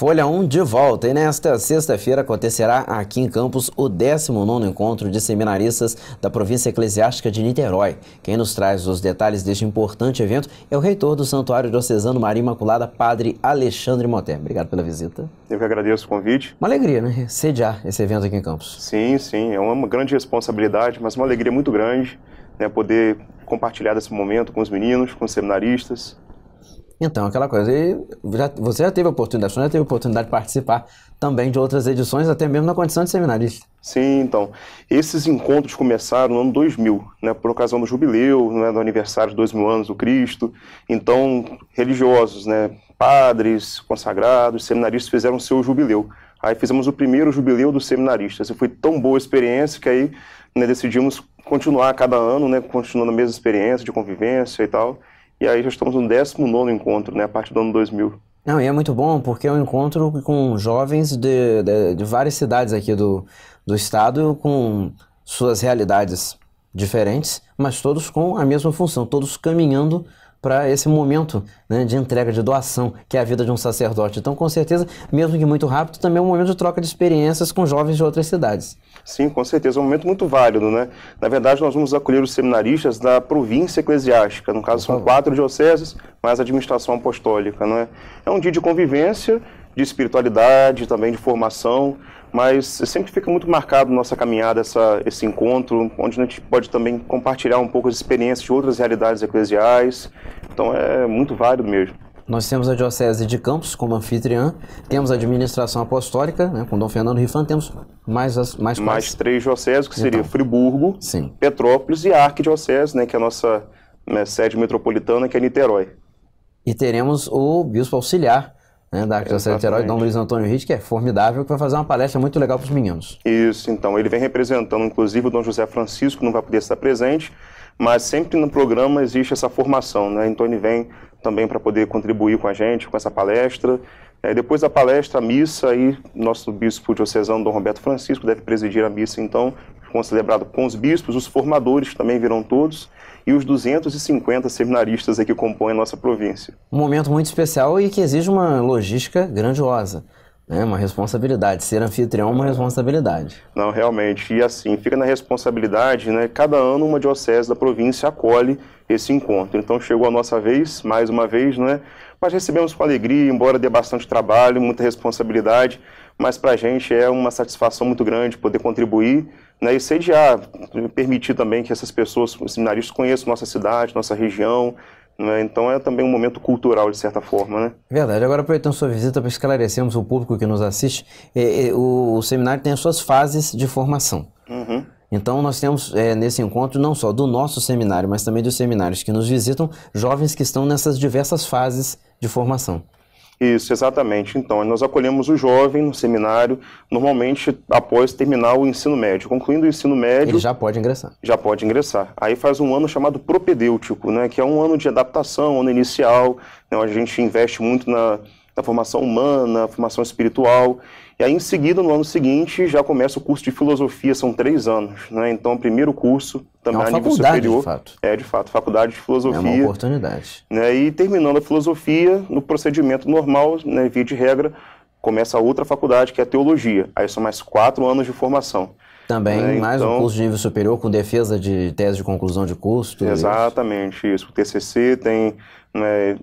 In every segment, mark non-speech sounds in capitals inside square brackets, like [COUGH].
Folha 1 de volta e nesta sexta-feira acontecerá aqui em Campos o 19º encontro de seminaristas da província eclesiástica de Niterói. Quem nos traz os detalhes deste importante evento é o reitor do Santuário Diocesano Maria Imaculada, padre Alexandre Moté. Obrigado pela visita. Eu que agradeço o convite. Uma alegria, né? Sediar esse evento aqui em Campos. Sim, sim. É uma grande responsabilidade, mas uma alegria muito grande né, poder compartilhar esse momento com os meninos, com os seminaristas, então, aquela coisa, e já, você já teve a oportunidade, já teve a oportunidade de participar também de outras edições, até mesmo na condição de seminarista. Sim, então. Esses encontros começaram no ano 2000, né, por ocasião do jubileu, né, do aniversário de 2.000 anos do Cristo. Então, religiosos, né, padres, consagrados, seminaristas fizeram o seu jubileu. Aí fizemos o primeiro jubileu dos seminaristas. E foi tão boa a experiência que aí né, decidimos continuar cada ano, né, continuando a mesma experiência de convivência e tal. E aí já estamos no 19 encontro, né? A partir do ano 2000. Não, e é muito bom porque é um encontro com jovens de, de, de várias cidades aqui do, do estado com suas realidades diferentes, mas todos com a mesma função, todos caminhando para esse momento né, de entrega, de doação, que é a vida de um sacerdote. Então, com certeza, mesmo que muito rápido, também é um momento de troca de experiências com jovens de outras cidades. Sim, com certeza, é um momento muito válido, né? Na verdade, nós vamos acolher os seminaristas da província eclesiástica, no caso são quatro dioceses, mais a administração apostólica, né? É um dia de convivência, de espiritualidade, também de formação, mas sempre fica muito marcado nossa caminhada, essa, esse encontro, onde a gente pode também compartilhar um pouco as experiências de outras realidades eclesiais. Então é muito válido mesmo. Nós temos a Diocese de Campos como anfitriã, temos a administração apostólica, né, com Dom Fernando Rifan, temos mais as, mais, mais quais? três dioceses, que seria então, Friburgo, sim. Petrópolis e a Arquidiocese, né, que é a nossa né, sede metropolitana, que é Niterói. E teremos o bispo auxiliar, né, da Associação de Dom Luiz Antônio Ritt, que é formidável, que vai fazer uma palestra muito legal para os meninos. Isso, então. Ele vem representando, inclusive, o Dom José Francisco, que não vai poder estar presente, mas sempre no programa existe essa formação, né? Então ele vem também para poder contribuir com a gente, com essa palestra. É, depois da palestra, a missa, aí nosso bispo diocesano, Dom Roberto Francisco, deve presidir a missa, então, celebrado com os bispos, os formadores também virão todos e os 250 seminaristas que compõem a nossa província. Um momento muito especial e que exige uma logística grandiosa. né? uma responsabilidade. Ser anfitrião é uma responsabilidade. Não, realmente. E assim, fica na responsabilidade, né? Cada ano uma diocese da província acolhe esse encontro. Então chegou a nossa vez, mais uma vez, né? Mas recebemos com alegria, embora dê bastante trabalho, muita responsabilidade, mas para a gente é uma satisfação muito grande poder contribuir né, e sediar, permitir também que essas pessoas, os seminaristas, conheçam nossa cidade, nossa região, né, então é também um momento cultural, de certa forma. Né? Verdade. Agora, aproveitando sua visita para esclarecermos o público que nos assiste, é, é, o, o, seminário tem as suas fases de formação. Uhum. Então, nós temos é, nesse encontro não só do nosso seminário, mas também dos seminários que nos visitam, jovens que estão nessas diversas fases de formação. Isso, exatamente. Então, nós acolhemos o jovem no seminário, normalmente após terminar o ensino médio. Concluindo o ensino médio. Ele já pode ingressar. Já pode ingressar. Aí faz um ano chamado propedêutico, né, que é um ano de adaptação, ano inicial, né, onde a gente investe muito na, na formação humana, formação espiritual. E aí, em seguida, no ano seguinte, já começa o curso de filosofia, são três anos. Né? Então, primeiro curso também é a nível superior. De fato. É, de fato, faculdade de filosofia. É uma oportunidade. Né, e terminando a filosofia, no procedimento normal, né, via de regra, começa a outra faculdade, que é a teologia. Aí são mais quatro anos de formação. Também né, mais então, um curso de nível superior com defesa de tese de conclusão de curso. É Exatamente, isso. isso. O TCC tem... Né,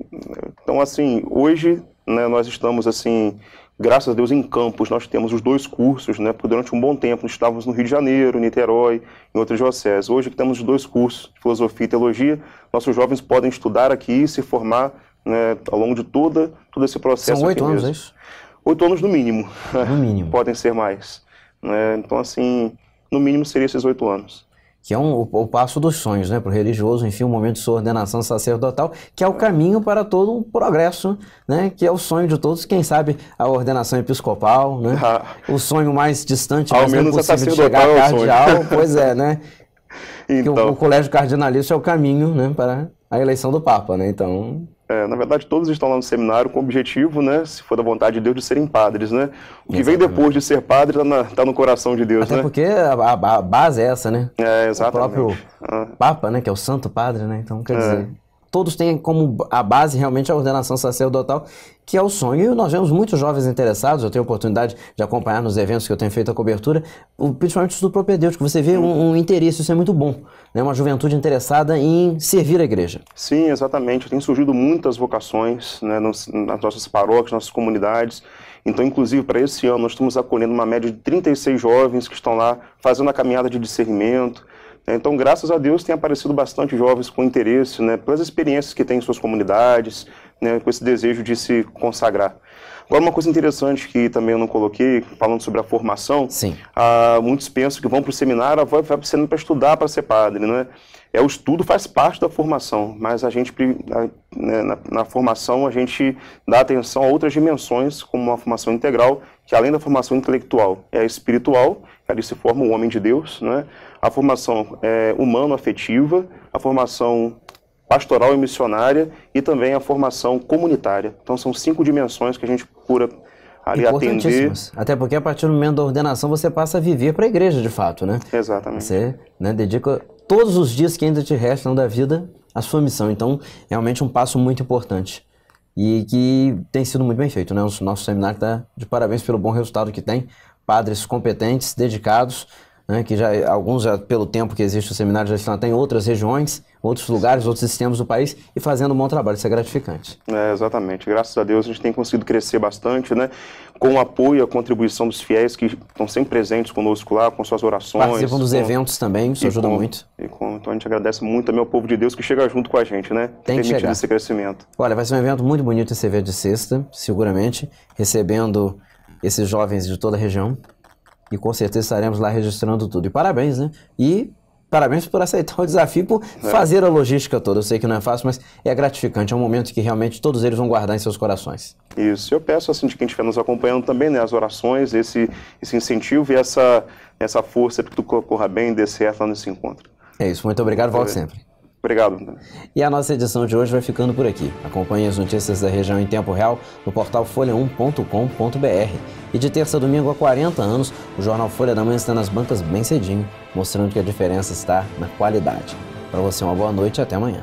então, assim, hoje né, nós estamos assim graças a Deus, em Campos, nós temos os dois cursos, né? Porque durante um bom tempo nós estávamos no Rio de Janeiro, Niterói, em outras dioceses. Hoje que temos os dois cursos, Filosofia e Teologia, nossos jovens podem estudar aqui e se formar né, ao longo de toda, todo esse processo. São oito anos, é isso? Oito anos no mínimo. No mínimo. [LAUGHS] Podem ser mais. Né? Então, assim, no mínimo seriam esses oito anos que é um, o, o, passo dos sonhos, né, para o religioso, enfim, o um momento de sua ordenação sacerdotal, que é o caminho para todo um progresso, né, que é o sonho de todos, quem sabe a ordenação episcopal, né, ah, o sonho mais distante, ao mas é menos não possível de chegar é cardeal, sonho. [LAUGHS] pois é, né, então. o, o colégio cardinalício é o caminho, né, para a eleição do Papa, né, então... É, na verdade, todos estão lá no seminário com o objetivo, né, se for da vontade de Deus, de serem padres, né? O que vem depois de ser padre está tá no coração de Deus, Até né? porque a, a, base é essa, né? É, exatamente. O próprio ah. Papa, né, que é o Santo Padre, né? Então, quer é. dizer... É todos têm como a base realmente a ordenação sacerdotal, que é o sonho. E nós vemos muitos jovens interessados, eu tenho oportunidade de acompanhar nos eventos que eu tenho feito a cobertura, principalmente os do propedêutico. Você vê um, um, interesse, isso é muito bom. Né? Uma juventude interessada em servir a igreja. Sim, exatamente. Tem surgido muitas vocações né, nas nossas paróquias, nossas comunidades. Então, inclusive, para esse ano, nós estamos acolhendo uma média de 36 jovens que estão lá fazendo a caminhada de discernimento, né, então, graças a Deus, tem aparecido bastante jovens com interesse, né, pelas experiências que têm em suas comunidades, né, com esse desejo de se consagrar. Agora, uma coisa interessante que também eu não coloquei, falando sobre a formação, há muitos pensam que vão para o seminário, vai, para o seminário para estudar para ser padre, né? É, o estudo faz parte da formação, mas a gente, né, na, na, formação, a gente dá atenção a outras dimensões, como uma formação integral, que além da formação intelectual é a espiritual ali se forma o homem de Deus, né? a formação é, humano-afetiva, a formação pastoral e missionária e também a formação comunitária. Então são cinco dimensões que a gente procura ali atender. Até porque a partir do momento da ordenação você passa a viver para a igreja de fato, né? Exatamente. Você né, dedica todos os dias que ainda te restam da vida à sua missão. Então, realmente um passo muito importante e que tem sido muito bem feito, né? O nosso seminário está de parabéns pelo bom resultado que tem padres competentes, dedicados, né, que já alguns já, pelo tempo que existe o seminário já estão até em outras regiões, outros lugares, outros sistemas do país e fazendo um bom trabalho, isso é gratificante. É, exatamente, graças a Deus a gente tem conseguido crescer bastante, né? Com o apoio e a contribuição dos fiéis que estão sempre presentes conosco lá, com suas orações. Participam dos com... eventos também, isso e ajuda com... muito. Com... então a gente agradece muito também ao povo de Deus que chega junto com a gente, né? Tem que chegar. esse crescimento. Olha, vai ser um evento muito bonito esse evento de sexta, seguramente, recebendo esses jovens de toda a região. E com certeza estaremos lá registrando tudo. E parabéns, né? E parabéns por aceitar o desafio, por é. fazer a logística toda. Eu sei que não é fácil, mas é gratificante. É um momento que realmente todos eles vão guardar em seus corações. Isso. Eu peço, assim, de quem estiver nos acompanhando também, né, as orações, esse, esse incentivo e essa, essa força para que tu corra bem e dê certo lá nesse encontro. É isso. Muito obrigado. Volto sempre. Obrigado. E a nossa edição de hoje vai ficando por aqui. Acompanhe as notícias da região em tempo real no portal folha1.com.br. E de terça a domingo há 40 anos, o jornal Folha da Manhã está nas bancas bem cedinho, mostrando que a diferença está na qualidade. Para você, uma boa noite e até amanhã.